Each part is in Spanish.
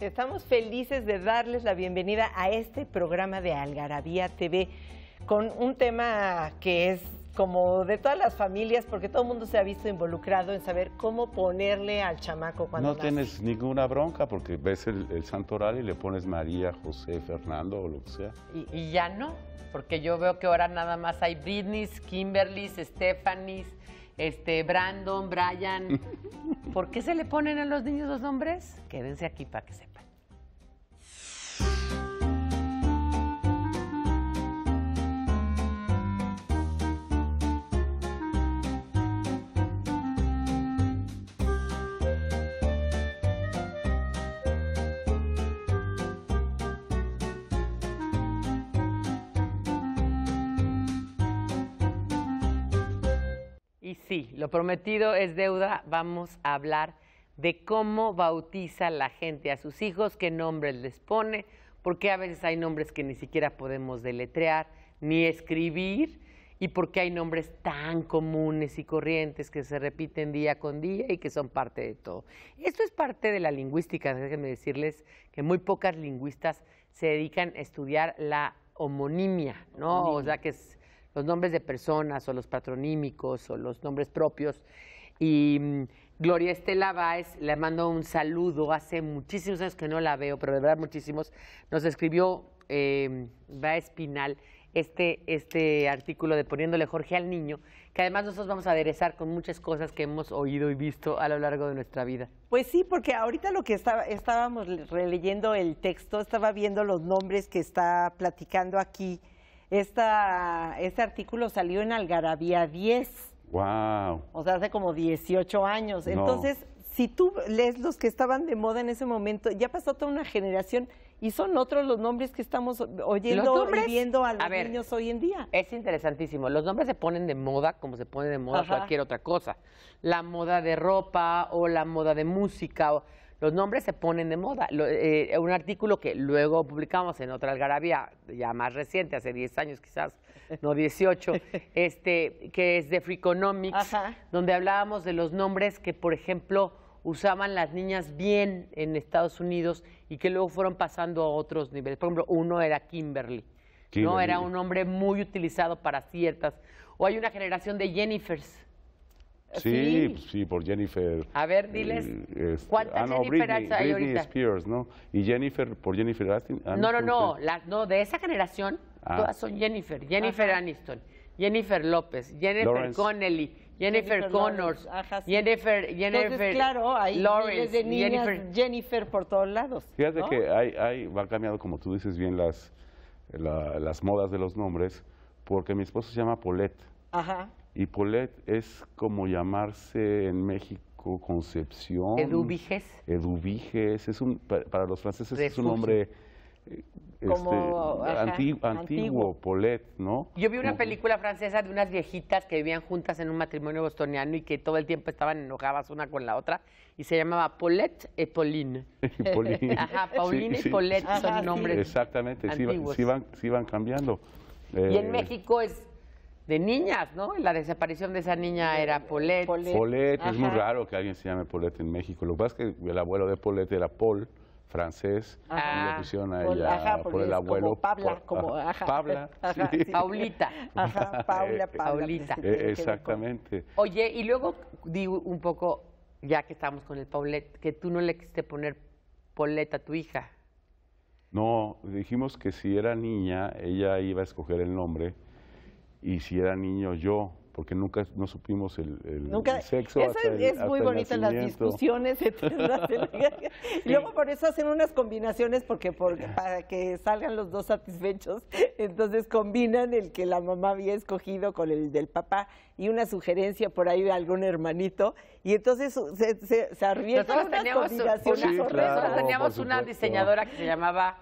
Estamos felices de darles la bienvenida a este programa de Algarabía TV con un tema que es como de todas las familias, porque todo el mundo se ha visto involucrado en saber cómo ponerle al chamaco cuando No tienes ninguna bronca porque ves el, Santo Oral y le pones María, José, Fernando o lo que sea. Y, ya no, porque yo veo que ahora nada más hay Britney, Kimberly's, Stephanie, este, Brandon, Brian. ¿Por qué se le ponen a los niños los nombres? Quédense aquí para que se Y sí, lo prometido es deuda. Vamos a hablar de cómo bautiza la gente a sus hijos, qué nombres les pone, porque a veces hay nombres que ni siquiera podemos deletrear ni escribir y por qué hay nombres tan comunes y corrientes que se repiten día con día y que son parte de todo. Esto es parte de la lingüística, déjenme decirles que muy pocas lingüistas se dedican a estudiar la homonimia, ¿no? O sea, que es los nombres de personas o los patronímicos o los nombres propios. Y mm, Gloria Estela Báez, le mando un saludo, hace muchísimos años que no la veo, pero de verdad muchísimos. Nos escribió eh, Báez Pinal este, este artículo de Poniéndole Jorge al Niño, que además nosotros vamos a aderezar con muchas cosas que hemos oído y visto a lo largo de nuestra vida. Pues sí, porque ahorita lo que estaba, estábamos releyendo el texto, estaba viendo los nombres que está platicando aquí esta, este artículo salió en Algarabía 10. Wow. O sea, hace como 18 años. Entonces, si tú lees los que estaban de moda en ese momento, ya pasó toda una generación y son otros los nombres que estamos oyendo viendo a los niños hoy en día. Es interesantísimo. Los nombres se ponen de moda como se pone de moda cualquier otra cosa. La moda de ropa o la moda de música. Los nombres se ponen de moda. Eh, un artículo que luego publicamos en otra algarabía, ya más reciente, hace 10 años quizás, no 18, este, que es de Freakonomics, donde hablábamos de los nombres que, por ejemplo, usaban las niñas bien en Estados Unidos y que luego fueron pasando a otros niveles. Por ejemplo, uno era Kimberly, Kimberly. ¿no? Era un nombre muy utilizado para ciertas. O hay una generación de Jennifers Sí, sí, por Jennifer. A ver, eh, diles. Este, ¿Cuántas ah, Jennifer hay Britney ¿no? Y Jennifer, por Jennifer Aniston. No, no, no, de esa generación, ah. todas son Jennifer. Jennifer Aniston, Jennifer López, Jennifer Connelly, Jennifer, Connors, Jennifer, Jennifer claro, hay Jennifer. por todos lados. Fíjate que hay, hay, va cambiado, como tú dices bien, las, la, las modas de los nombres, porque mi esposo se llama Paulette. Ajá. Y Paulette es como llamarse en México Concepción. Edubiges. Edubiges es un, para, los franceses es un nombre eh, este, antiguo, antiguo, Polet, ¿no? Yo vi una película francesa de unas viejitas que vivían juntas en un matrimonio bostoniano y que todo el tiempo estaban enojadas una con la otra y se llamaba Polet et Pauline. Pauline. Ajá, Pauline y Paulette son nombres. Exactamente, antiguos. sí, van, cambiando. y en eh, México es de niñas, ¿no? La desaparición de esa niña era Polet. Polet, es muy raro que alguien se llame Polet en México. Lo que pasa es que el abuelo de Polet era Paul, francés, Ah, por el abuelo. Como Pabla, como ajá, Pabla. Sí. Paulita. Ajá, eh, Paula, Paulita. Este, eh, exactamente. Oye, y luego digo un poco, ya que estamos con el Paulette, que tú no le quisiste poner Polet a tu hija. No, dijimos que si era niña, ella iba a escoger el nombre y si era niño yo, porque nunca no supimos el, el sexo. es, muy bonita las discusiones. y luego por eso hacen unas combinaciones porque, para que salgan los dos satisfechos, entonces combinan el que la mamá había escogido con el del papá y una sugerencia por ahí de algún hermanito y entonces se, se, se teníamos una diseñadora que se llamaba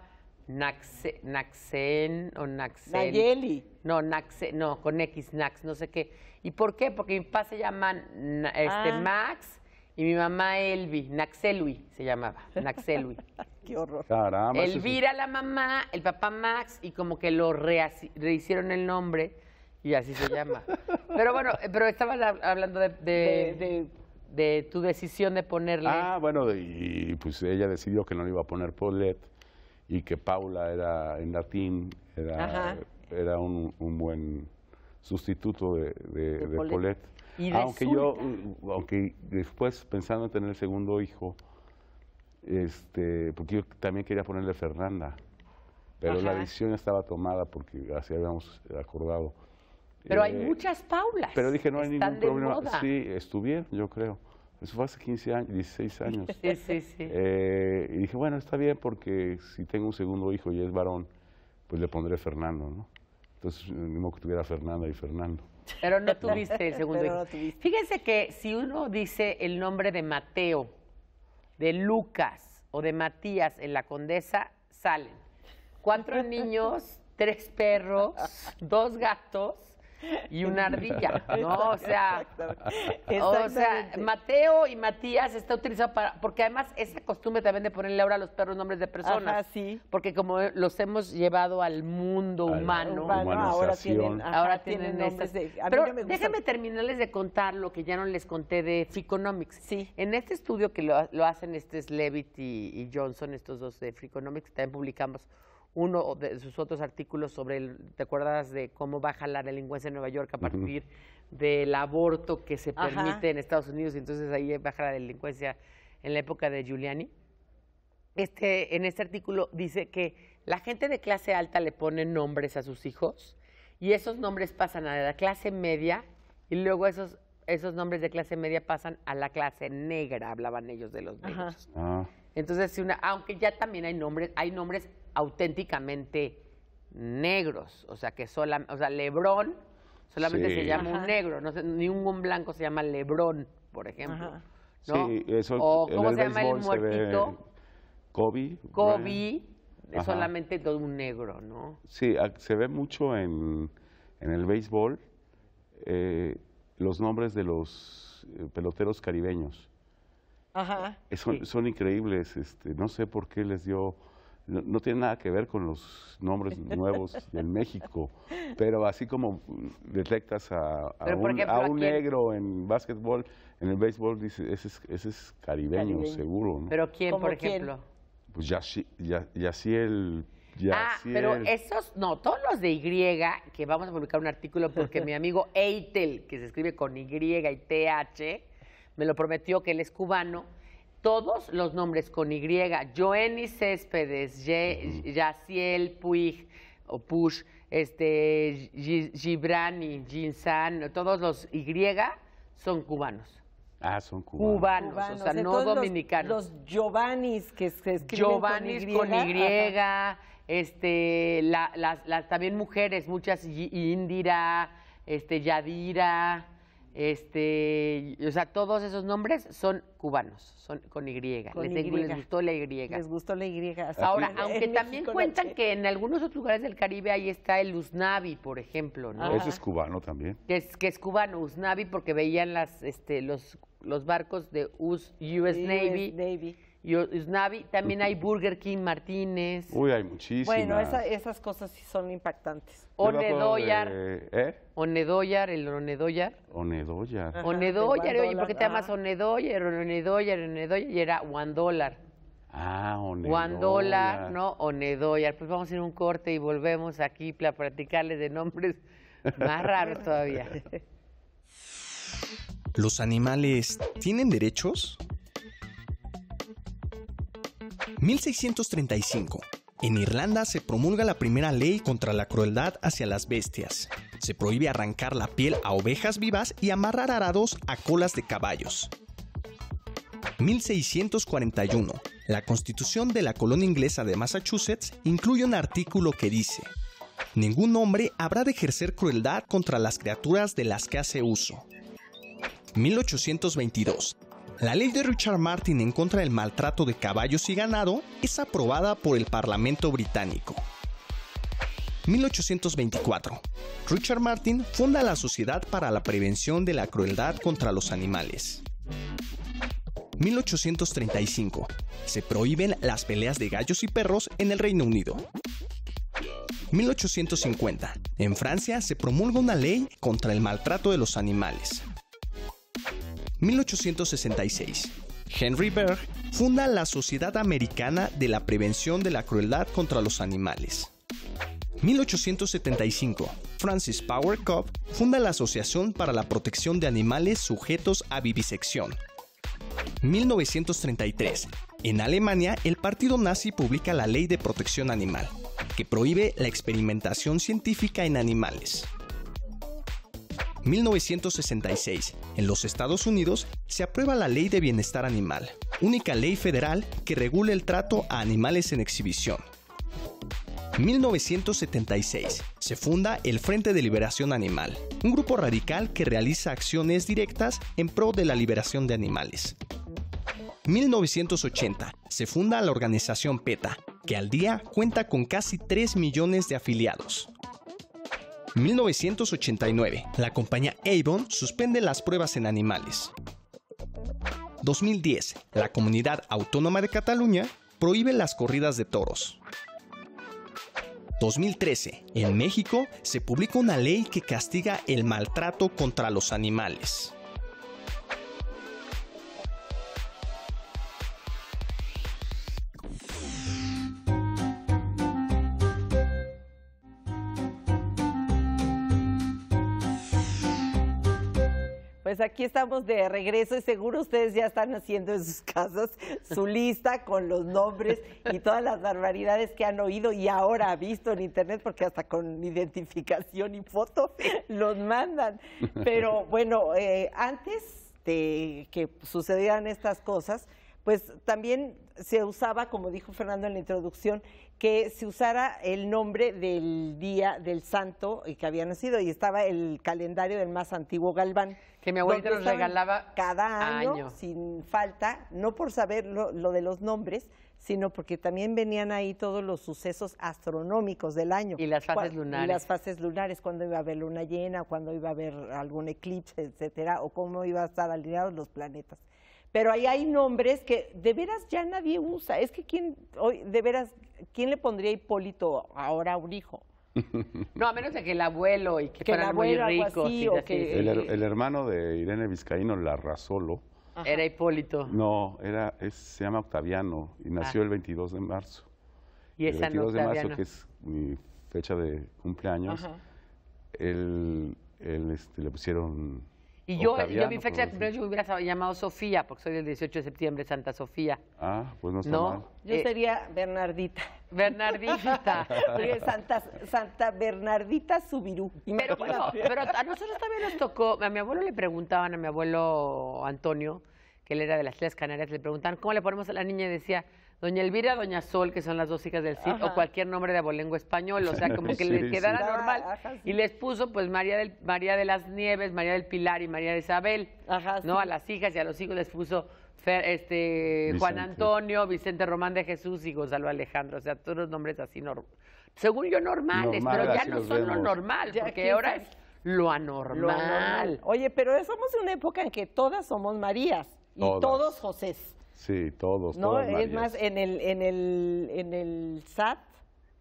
Naxen o Naxen. Nayeli. No, Naxen, no, con X, Nax, no sé qué. ¿Y por qué? Porque mi papá se llama este, ah. Max y mi mamá Elvi, Naxelui se llamaba, Naxelui. qué horror. Elvira la mamá, el papá Max y como que lo rehicieron el nombre y así se llama. pero bueno, eh, pero estaba hablando de, de... tu decisión de ponerle. Ah, bueno, y pues ella decidió que no le iba a poner Paulette y que Paula era en latín, era, un, buen sustituto de, de, aunque yo, mm, aunque después pensando en tener el segundo hijo, este, porque yo también quería ponerle Fernanda, pero la decisión estaba tomada porque así habíamos acordado. Pero hay eh, muchas Paulas. Pero dije, no hay ningún problema. Moda. Sí, estuvieron, yo creo. Eso fue hace años, 16 años. Eh, y dije, bueno, está bien porque si tengo un segundo hijo y es varón, pues le pondré Fernando, ¿no? Entonces, mismo eh, que tuviera Fernando y Fernando. Pero no tuviste el segundo hijo. Fíjense que si uno dice el nombre de Mateo, de Lucas o de Matías en la condesa, salen cuatro niños, tres perros, dos gatos y una ardilla, ¿no? O sea, o sea, Mateo y Matías está utilizado para, porque además esa costumbre también de ponerle ahora a los perros nombres de personas, sí. porque como los hemos llevado al mundo humano, ahora tienen, pero déjame terminarles de contar lo que ya no les conté de Freakonomics. Sí. En este estudio que lo, hacen este es Levitt y, Johnson, estos dos de Freakonomics, también publicamos uno de sus otros artículos sobre, ¿te acuerdas de cómo baja la delincuencia en Nueva York a partir del aborto que se permite en Estados Unidos? Y entonces ahí baja la delincuencia en la época de Giuliani. Este, en este artículo dice que la gente de clase alta le pone nombres a sus hijos y esos nombres pasan a la clase media y luego esos, esos nombres de clase media pasan a la clase negra, hablaban ellos de los negros. Ah. Entonces, aunque ya también hay nombres, hay nombres auténticamente negros, o sea, que Lebrón solamente se llama un negro, no ni un blanco se llama Lebrón, por ejemplo. Sí, eso, o cómo se llama el muertito. Kobe. Kobe solamente todo un negro, ¿no? Sí, se ve mucho en, el béisbol eh, los nombres de los eh, peloteros caribeños. Eh, son, increíbles, este, no sé por qué les dio... No, tiene nada que ver con los nombres nuevos en México, pero así como detectas a, a, un, negro en básquetbol, en el béisbol, dice, ese es, ese es caribeño, seguro. ¿no? ¿Pero quién, por ejemplo? Pues Yaciel... Ya, ah, pero esos, no, todos los de Y, que vamos a publicar un artículo porque mi amigo Eitel, que se escribe con Y y TH, me lo prometió que él es cubano, todos los nombres con Y, Joenny Céspedes, Yaciel Puig o Push, este, Gibrani, Ginsan, todos los Y son cubanos. Ah, son cubanos. Cubanos, o sea, no dominicanos. Los, Giovannis que se escriben con Y, con y este, las, también mujeres, muchas, Indira, este, Yadira, este, o sea, todos esos nombres son cubanos, son con Y. les, gustó la Y. Les gustó la Y. Ahora, aunque también cuentan que en algunos otros lugares del Caribe ahí está el Usnavi, por ejemplo, ¿no? Ese es cubano también. Que es, que es cubano, Usnavi, porque veían las, este, los, los barcos de US, US Navy y También hay Burger King, Martínez. Uy, hay muchísimas. Bueno, esas cosas sí son impactantes. Onedoyar. ¿Eh? Onedoyar, el Onedoyar. Onedoyar. Onedoyar, oye, ¿por qué te llamas Onedoyar? Onedoyar, Onedoyar, y era One Dollar. Ah, Onedoyar. One Dollar, ¿no? Onedoyar. Pues vamos a ir un corte y volvemos aquí para platicarles de nombres más raros todavía. ¿Los animales tienen derechos? 1635. En Irlanda se promulga la primera ley contra la crueldad hacia las bestias. Se prohíbe arrancar la piel a ovejas vivas y amarrar arados a colas de caballos. 1641. La constitución de la colonia inglesa de Massachusetts incluye un artículo que dice, Ningún hombre habrá de ejercer crueldad contra las criaturas de las que hace uso. 1822. La ley de Richard Martin en contra del maltrato de caballos y ganado es aprobada por el Parlamento británico. 1824. Richard Martin funda la Sociedad para la Prevención de la Crueldad contra los Animales. 1835. Se prohíben las peleas de gallos y perros en el Reino Unido. 1850. En Francia se promulga una ley contra el maltrato de los animales. 1866. Henry Berg funda la Sociedad Americana de la Prevención de la Crueldad contra los Animales. 1875. Francis Power Cobb funda la Asociación para la Protección de Animales Sujetos a Vivisección. 1933. En Alemania, el partido nazi publica la Ley de Protección Animal, que prohíbe la experimentación científica en animales. 1966, en los Estados Unidos se aprueba la Ley de Bienestar Animal, única ley federal que regula el trato a animales en exhibición. 1976. Se funda el Frente de Liberación Animal, un grupo radical que realiza acciones directas en pro de la liberación de animales. 1980. Se funda la organización PETA, que al día cuenta con casi 3 millones de afiliados. 1989. La compañía Avon suspende las pruebas en animales. 2010. La Comunidad Autónoma de Cataluña prohíbe las corridas de toros. 2013. En México se publica una ley que castiga el maltrato contra los animales. aquí estamos de regreso y seguro ustedes ya están haciendo en sus casas su lista con los nombres y todas las barbaridades que han oído y ahora visto en internet, porque hasta con identificación y foto los mandan. Pero bueno, eh, antes de que sucedieran estas cosas, pues también se usaba, como dijo Fernando en la introducción, que se usara el nombre del día del santo que había nacido y estaba el calendario del más antiguo Galván. Que mi abuelita nos regalaba cada año, sin falta, no por saber lo, de los nombres, sino porque también venían ahí todos los sucesos astronómicos del año. Y las fases lunares. Y las fases lunares, cuando iba a haber luna llena, cuando iba a haber algún eclipse, etcétera, o cómo iban a estar alineados los planetas. Pero ahí hay nombres que de veras ya nadie usa. Es que quién, hoy, de veras, ¿quién le pondría Hipólito ahora a un hijo? No, a menos de que el abuelo y que, el abuelo, muy ricos. o que... el, el, hermano de Irene Vizcaíno, Larrazolo. Era Hipólito. No, era, se llama Octaviano y nació ah. el 22 de marzo. Y el 22 de marzo, que es mi fecha de cumpleaños, él, este, le pusieron y yo, yo, mi fecha de yo me hubiera llamado Sofía, porque soy del 18 de septiembre, Santa Sofía. Ah, pues no está ¿No? Yo eh, sería Bernardita. Bernardita. Santa, Santa Bernardita Subirú. Pero bueno, pero a nosotros también nos tocó, a mi abuelo le preguntaban, a mi abuelo Antonio, que él era de las Islas Canarias, le preguntaban, ¿cómo le ponemos a la niña? Y decía, Doña Elvira, Doña Sol, que son las dos hijas del Cid, o cualquier nombre de abolengo español, o sea, como que le les quedara ah, normal. Y les puso, pues, María, del, María de las Nieves, María del Pilar y María de Isabel, ¿no? A las hijas y a los hijos les puso este, Juan Antonio, Vicente Román de Jesús y Gonzalo Alejandro, o sea, todos los nombres así, según yo, normales, pero ya no son lo normal, porque ahora es lo anormal. Oye, pero somos en una época en que todas somos Marías y todos Josés. Sí, todos. No, es más, en el, en, el, en el SAT,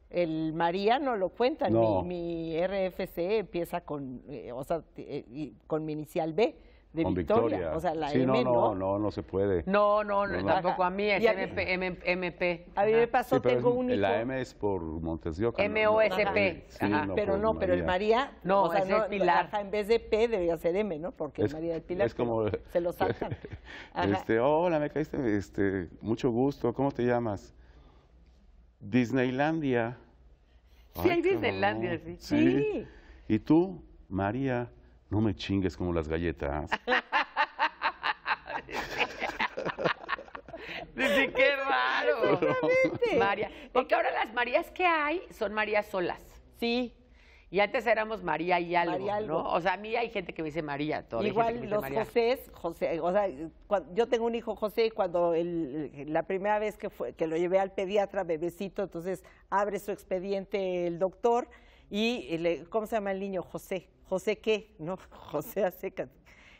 el María no lo cuentan. Mi, mi, RFC empieza con, eh, o sea, eh, con mi inicial B de con Victoria. O sea, la sí, no, no, no, no se puede. No, no, tampoco a mí, es MP, M, p A mí me pasó, tengo un La M es por Montes de M-O-S-P. pero no, pero el María, no, o sea, es Pilar. en vez de P debería ser M, ¿no? Porque el María del Pilar. Pues, se lo sacan. este, hola, me caíste, este, mucho gusto, ¿cómo te llamas? Disneylandia. Sí, hay Disneylandia, sí. Sí. ¿Y tú? María. No me chingues como las galletas. Dice, qué raro. María. Porque ahora las Marías que hay son Marías solas. Sí. Y antes éramos María y algo, ¿no? O sea, a mí hay gente que me dice María todavía. Igual los María. José, o sea, yo tengo un hijo José y cuando la primera vez que, fue, que lo llevé al pediatra, bebecito, entonces abre su expediente el doctor y, le, ¿cómo se llama el niño? José. José qué, ¿no? José Acecas.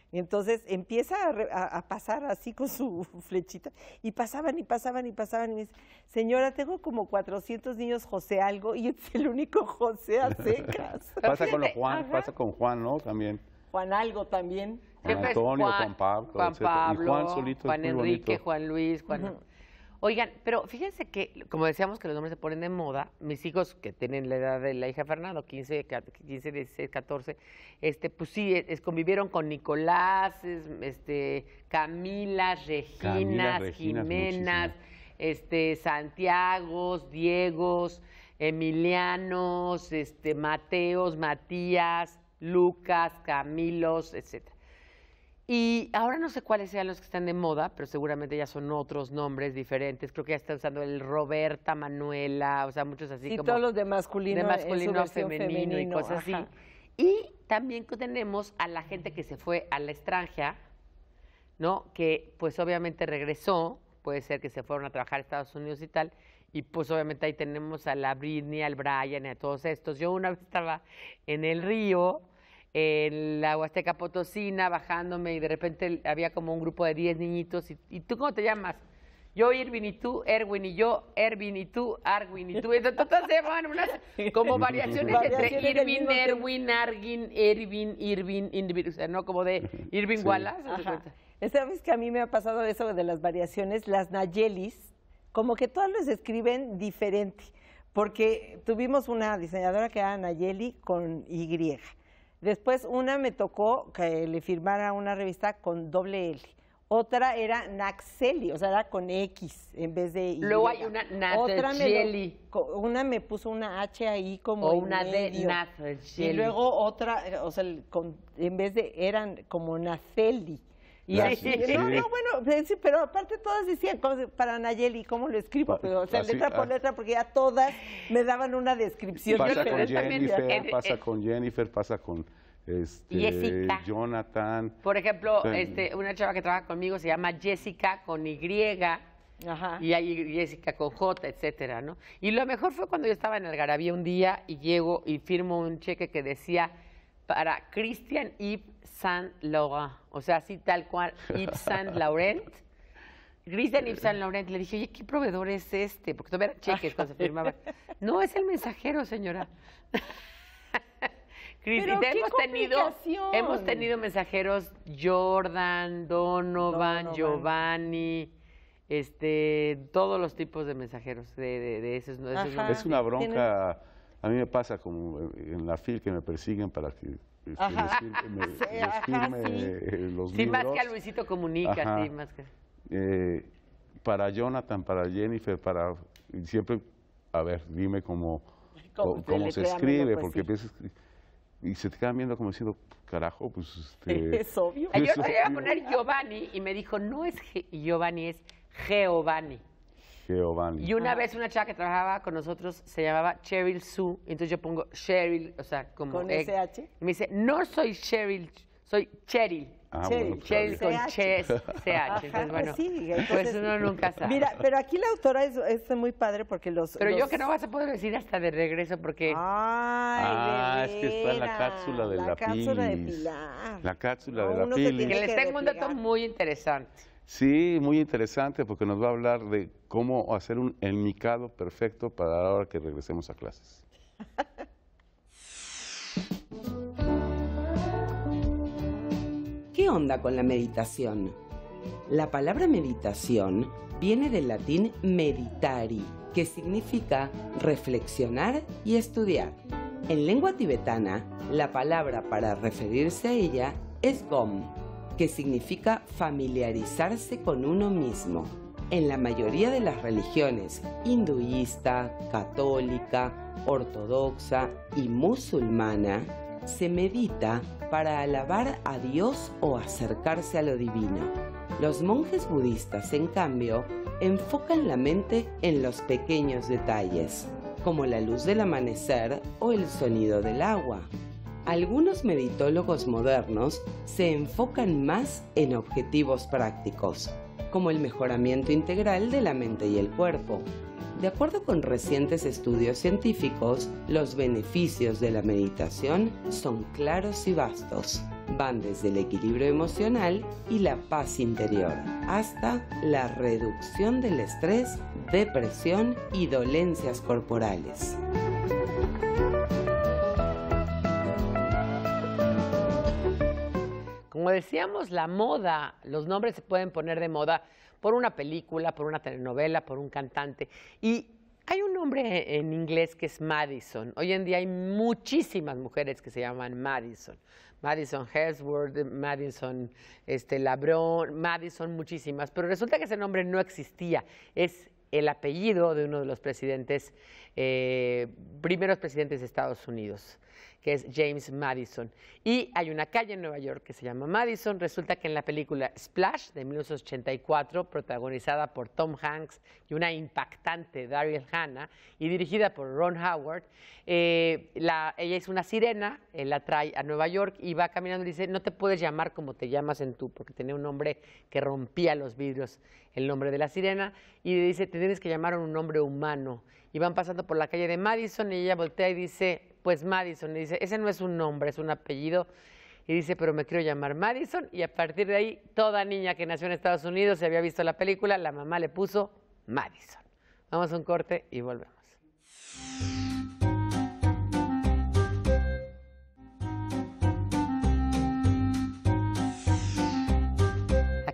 Y entonces empieza a, pasar así con su flechita. Y pasaban y pasaban y pasaban. Y me dice, señora, tengo como 400 niños José algo y es el único José Acecas. pasa con los Juan, pasa con Juan, ¿no? También. Juan algo también. Juan Antonio, Juan, Pablo, Juan Pablo Juan Enrique, Juan Luis, Juan... Oigan, pero fíjense que, como decíamos que los nombres se ponen de moda, mis hijos que tienen la edad de la hija Fernando, 15, 15 16, 14, este, pues sí, eh, convivieron con Nicolás, este, Camila, Regina, Jimenas, este, Santiago, Diegos, Emilianos, este, Mateos, Matías, Lucas, Camilos, etcétera. Y ahora no sé cuáles sean los que están de moda, pero seguramente ya son otros nombres diferentes. Creo que ya están usando el Roberta, Manuela, o sea, muchos así como... todos los de masculino. De masculino femenino, y cosas así. Y también tenemos a la gente que se fue a la extranjera, ¿no? Que pues obviamente regresó, puede ser que se fueron a trabajar a Estados Unidos y tal, y pues obviamente ahí tenemos a la Britney, al Brian y a todos estos. Yo una vez estaba en el río en la Huasteca Potosina, bajándome y de repente había como un grupo de 10 niñitos. Y, tú cómo te llamas? Yo, Irvin y tú, Erwin y yo, Erwin y tú, Arwin y tú. Entonces, se van como variaciones, entre Irvin, Erwin, Argin, Irvin, Irvin, o sea, ¿no? Como de Irvin Wallace. Sabes que a mí me ha pasado eso de las variaciones, las Nayelis, como que todas las escriben diferente, porque tuvimos una diseñadora que era Nayeli con Y Después una me tocó que le firmara una revista con doble L. Otra era Naxeli, o sea, era con X en vez de Y. Luego hay una Una me puso una H ahí como o Y luego otra, o sea, en vez de, eran como Natheli. Y no, no, bueno, eh, pero aparte todas decían, para Nayeli, ¿cómo lo escribo? o sea, letra por ah. letra, porque ya todas me daban una descripción. Pasa con Jennifer, pasa con Jennifer, pasa con... Jonathan. Por ejemplo, este, una chava que trabaja conmigo se llama Jessica con Y. Y hay Jessica con J, etcétera, ¿no? Y lo mejor fue cuando yo estaba en el Algarabía un día y llego y firmo un cheque que decía para Christian Yves Saint Laurent. O sea, así tal cual, Yves Saint Laurent. Christian Yves Saint Laurent. Le dije, oye, ¿qué proveedor es este? Porque todavía eran cheques cuando se firmaba. no, es el mensajero, señora. Pero qué hemos tenido hemos tenido mensajeros Jordan, Donovan, Giovanni, este, todos los tipos de mensajeros de, de, esos, Es una bronca. A mí me pasa como eh, en la fil que me persiguen para que me, sí, los Sí, más que a Luisito Comunica, sí, más que... Eh, para Jonathan, para Jennifer, para... Siempre, a ver, dime cómo, ¿Cómo, se escribe, pues porque piensas... Y se te quedan viendo como diciendo, carajo, pues... Este, es obvio. Yo le iba a poner Giovanni y me dijo, no es Giovanni, es Giovanni. Y una vez una chava que trabajaba con nosotros se llamaba Cheryl Sue, entonces yo pongo Cheryl, o sea, como... ¿Con eh, SH? Y me dice, no soy Cheryl, soy Cheryl. Ah, Cheryl pues, con CH. Ajá, entonces, bueno, pues, sí, pues uno nunca sabe. Mira, pero aquí la autora es, es muy padre porque los... Pero yo que no vas a poder decir hasta de regreso porque... Ay, ah, es que está en la cápsula de la, la cápsula de Pilar. La cápsula ah, de la Pilar. que les tengo un dato muy interesante. Sí, muy interesante porque nos va a hablar de cómo hacer un enmicado perfecto para la hora que regresemos a clases. ¿Qué onda con la meditación? La palabra meditación viene del latín meditari, que significa reflexionar y estudiar. En lengua tibetana, la palabra para referirse a ella es gom, que significa familiarizarse con uno mismo. En la mayoría de las religiones, hinduista, católica, ortodoxa y musulmana, se medita para alabar a Dios o acercarse a lo divino. Los monjes budistas, en cambio, enfocan la mente en los pequeños detalles, como la luz del amanecer o el sonido del agua algunos meditólogos modernos se enfocan más en objetivos prácticos, como el mejoramiento integral de la mente y el cuerpo. De acuerdo con recientes estudios científicos, los beneficios de la meditación son claros y vastos. Van desde el equilibrio emocional y la paz interior hasta la reducción del estrés, depresión y dolencias corporales. como decíamos, la moda, los nombres se pueden poner de moda por una película, por una telenovela, por un cantante. Y hay un nombre en inglés que es Madison. Hoy en día hay muchísimas mujeres que se llaman Madison. Madison Hesworth, Madison este, Labrón, Madison, muchísimas. Pero resulta que ese nombre no existía. Es el apellido de uno de los presidentes, eh, primeros presidentes de Estados Unidos, que es James Madison. Y hay una calle en Nueva York que se llama Madison. Resulta que en la película Splash de 1984, protagonizada por Tom Hanks y una impactante Daryl Hannah, y dirigida por Ron Howard, eh, ella es una sirena, eh, la trae a Nueva York y va caminando y dice, no te puedes llamar como te llamas en tú, porque tenía un nombre que rompía los vidrios, el nombre de la sirena, y dice, tienes que llamar a un nombre humano. Y van pasando por la calle de Madison y ella voltea y dice, pues Madison. Y dice, ese no es un nombre, es un apellido. Y dice, pero me quiero llamar Madison. Y a partir de ahí, toda niña que nació en Estados Unidos y había visto la película, la mamá le puso Madison. Vamos a un corte y volvemos.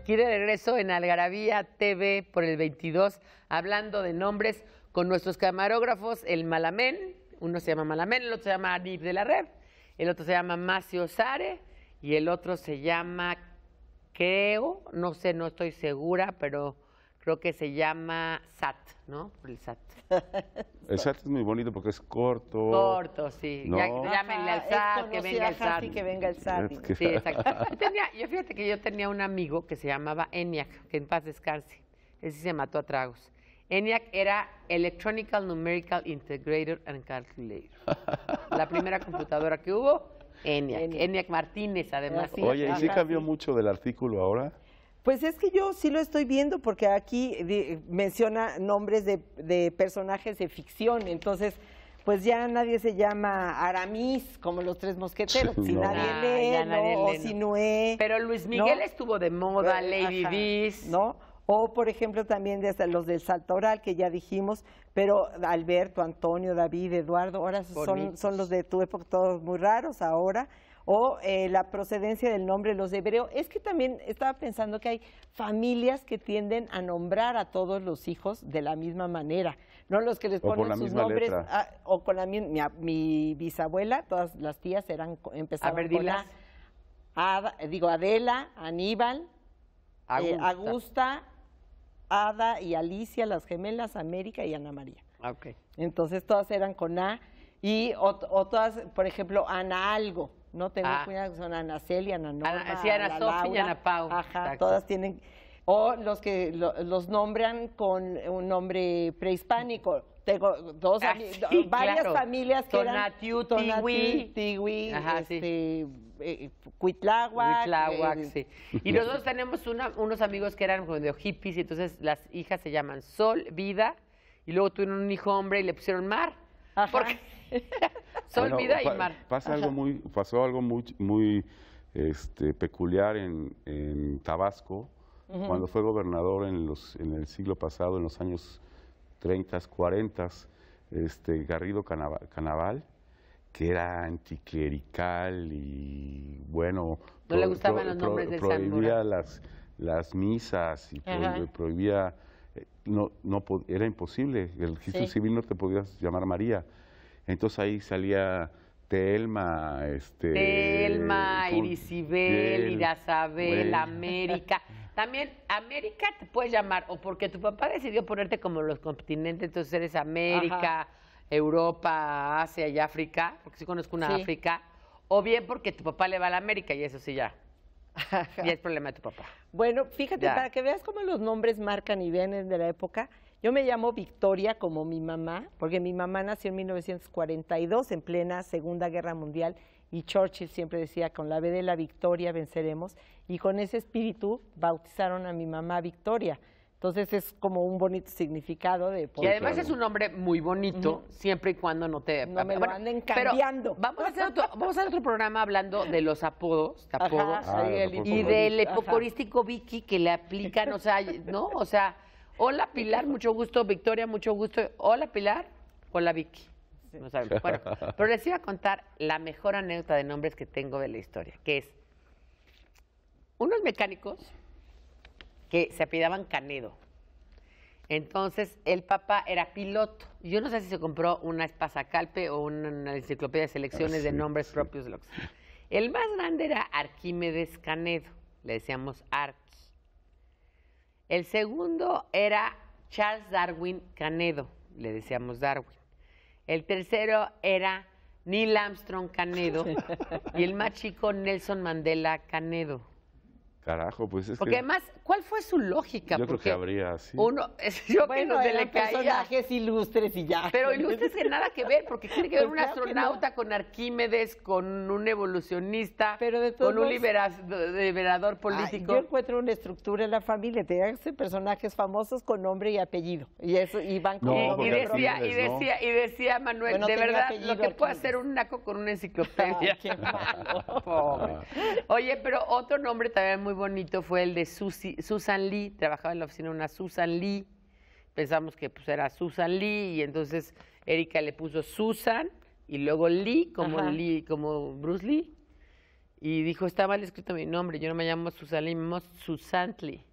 Aquí de regreso en Algarabía TV por el 22, hablando de nombres con nuestros camarógrafos, el Malamén, uno se llama Malamén, el otro se llama Anib de la Red, el otro se llama Macio Sare y el otro se llama, creo, no sé, no estoy segura, pero creo que se llama SAT, ¿no? el SAT. El SAT es muy bonito porque es corto. Corto, sí. Ya, llámenle al SAT, que venga el SAT. que venga el SAT. Sí, exacto. fíjate que yo tenía un amigo que se llamaba ENIAC, que en paz descanse. Ese se mató a tragos. ENIAC era Electronical Numerical Integrator and Calculator. La primera computadora que hubo, ENIAC. ENIAC, Martínez, además. Oye, ¿y sí cambió mucho del artículo ahora? Pues es que yo sí lo estoy viendo porque aquí menciona nombres de, personajes de ficción, entonces pues ya nadie se llama Aramis como los tres mosqueteros, si nadie lee, o si no. Ah, pero Luis Miguel estuvo de moda, eh, Lady Beast. ¿No? O, por ejemplo, también de los del salto oral, que ya dijimos, pero Alberto, Antonio, David, Eduardo, ahora son, son los de tu época, todos muy raros ahora o eh, la procedencia del nombre los hebreos, Es que también estaba pensando que hay familias que tienden a nombrar a todos los hijos de la misma manera, no los que les ponen sus nombres o con la mi, mi, bisabuela, todas las tías eran empezaban a ver, con eh, digo Adela, Aníbal, eh, Augusta. Ada y Alicia, las gemelas América y Ana María. Ah, okay. Entonces todas eran con A y o todas, por ejemplo, Ana algo no tengo ah. son Ana Celia, Ana sí, todas tienen... O los que los nombran con un nombre prehispánico. Tengo dos, ah, varias familias que Tonatiu, eran... Tonatiuh, Tiwi, este, eh, eh, sí. sí. Y nosotros tenemos unos amigos que eran de hippies, y entonces las hijas se llaman Sol, Vida, y luego tuvieron un hijo hombre y le pusieron Mar. Porque se olvida Imar. Pasa algo muy, pasó algo muy, muy este, peculiar en, en Tabasco, cuando fue gobernador en, los, en el siglo pasado, en los años 30, 40, este, Garrido Canaval, que era anticlerical y bueno, no le gustaban los nombres de prohibía las, las misas y prohibía eh, no, no era imposible, el registro civil no te podías llamar María. Entonces ahí salía Telma, este... Telma, Irisibel, Irasabel, América. También América te puedes llamar, o porque tu papá decidió ponerte como los continentes, entonces eres América, Europa, Asia y África, porque sí conozco una África, o bien porque tu papá le va a la América y eso sí ya. Y es problema de tu papá. Bueno, fíjate, para que veas cómo los nombres marcan y vienen de la época, yo me llamo Victoria como mi mamá, porque mi mamá nació en 1942, en plena Segunda Guerra Mundial, y Churchill siempre decía, con la B de la victoria venceremos, y con ese espíritu bautizaron a mi mamá Victoria. Entonces es como un bonito significado de... Y además es un nombre muy bonito, siempre y cuando no te... No me anden cambiando. Vamos a, hacer otro, vamos a hacer otro programa hablando de los apodos, ah, y del epocorístico Vicky que le aplican, o sea, ¿no? O sea, hola Pilar, mucho gusto, Victoria, mucho gusto. Hola Pilar, hola Vicky. Bueno, pero les iba a contar la mejor anécdota de nombres que tengo de la historia, que es unos mecánicos que se apidaban Canedo. Entonces, el papá era piloto. Yo no sé si se compró una espasacalpe o una, enciclopedia de selecciones ah, de nombres propios. El más grande era Arquímedes Canedo, le decíamos Arqui. El segundo era Charles Darwin Canedo, le decíamos Darwin. El tercero era Neil Armstrong Canedo y el más chico Nelson Mandela Canedo. Carajo, pues es Porque además, ¿cuál fue su lógica? Yo creo que habría, sí. Uno, yo bueno, que de personajes ilustres y ya. Pero ilustres que nada que ver, porque tiene que ver un pues astronauta con Arquímedes, con un evolucionista, con un liberador político. yo encuentro una estructura en la familia, te hacen personajes famosos con nombre y apellido. Y eso, y van con y, decía, y decía, Manuel, de verdad, lo que puede hacer un naco con una enciclopedia. Oye, pero otro nombre también muy bonito fue el de Susan Lee, trabajaba en la oficina una Susan Lee, pensamos que pues, era Susan Lee y entonces Erika le puso Susan y luego Lee como como Bruce Lee y dijo estaba mal escrito mi nombre, yo no me llamo Susan Lee, me llamo Susan Lee.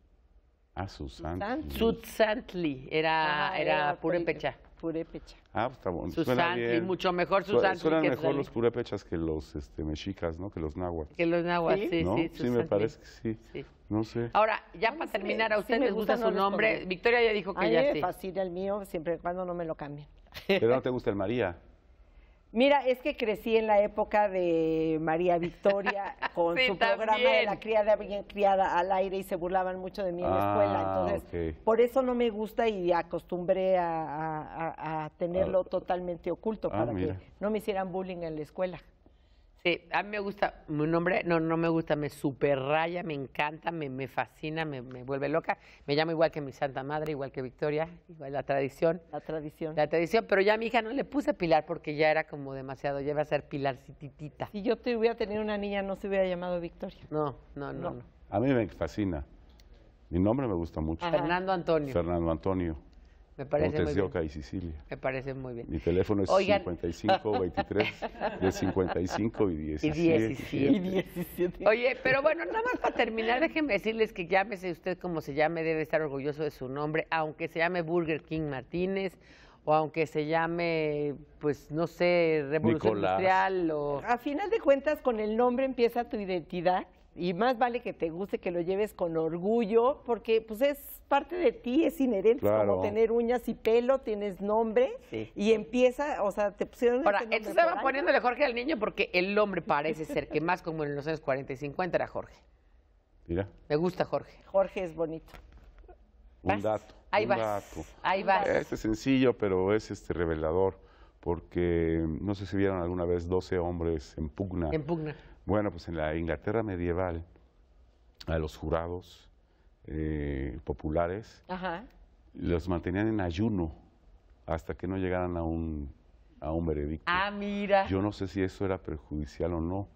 Ah, Susan. Susan Lee era pure era, Purépecha. Ah, pues está bueno. Susan, bien. mucho mejor Susan. Suenan mejor los purépechas que los este, mexicas, ¿no? Que los nahuas. Que los nahuas, sí, sí. Sí, me parece que sí. No sé. Ahora, ya para terminar, ¿a usted les gusta, su nombre? Victoria ya dijo que a ya sí. me fascina el mío, siempre y cuando no me lo cambien. Pero no te gusta el María. Mira, es que crecí en la época de María Victoria con su programa de la criada bien criada al aire y se burlaban mucho de mí en la ah, escuela. Entonces, por eso no me gusta y acostumbré a, tenerlo ah. totalmente oculto ah, para que no me hicieran bullying en la escuela. Sí, a mí me gusta, mi nombre no, no me gusta, me superraya, me encanta, me, me fascina, me, vuelve loca. Me llamo igual que mi Santa Madre, igual que Victoria, igual la tradición. La tradición. La tradición, pero ya a mi hija no le puse Pilar porque ya era como demasiado, ya iba a ser Cititita. Si yo te hubiera tenido una niña no se hubiera llamado Victoria. No, no, no. no. A mí me fascina. Mi nombre me gusta mucho. Fernando Antonio. Fernando Antonio. Me parece muy bien. Mi teléfono es 55 23 de 55 y 17. Y 17. Oye, pero bueno, nada más para terminar, déjenme decirles que llámese usted como se llame, debe estar orgulloso de su nombre, aunque se llame Burger King Martínez o aunque se llame, pues no sé, Revolución Industrial o... A final de cuentas, con el nombre empieza tu identidad y más vale que te guste, que lo lleves con orgullo, porque pues es parte de ti, es inherente, como tener uñas y pelo, tienes nombre y empieza, o sea, te pusieron... Ahora, estaba poniéndole Jorge al niño porque el hombre parece ser que más como en los años 40 y 50 era Jorge. Mira. Me gusta Jorge. Jorge es bonito. Un dato. Ahí Ahí Este es sencillo, pero es este revelador, porque no sé si vieron alguna vez 12 hombres en pugna. En pugna. Bueno, pues en la Inglaterra medieval, a los jurados eh, populares, los mantenían en ayuno hasta que no llegaran a un, a un veredicto. Ah, mira. Yo no sé si eso era perjudicial o no.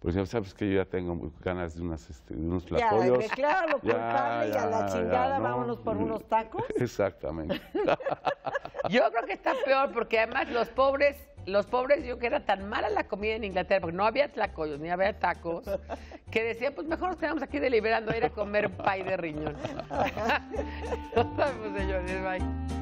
Porque ya sabes que yo ya tengo ganas de, unas, este, unos claro, chingada, vámonos por unos tacos. Exactamente. yo creo que está peor, porque además los pobres los pobres yo que era tan mala la comida en Inglaterra, porque no había tlacoyos ni había tacos, que decían, pues mejor nos quedamos aquí deliberando a ir a comer pay de riñón. señores. Bye. Pues,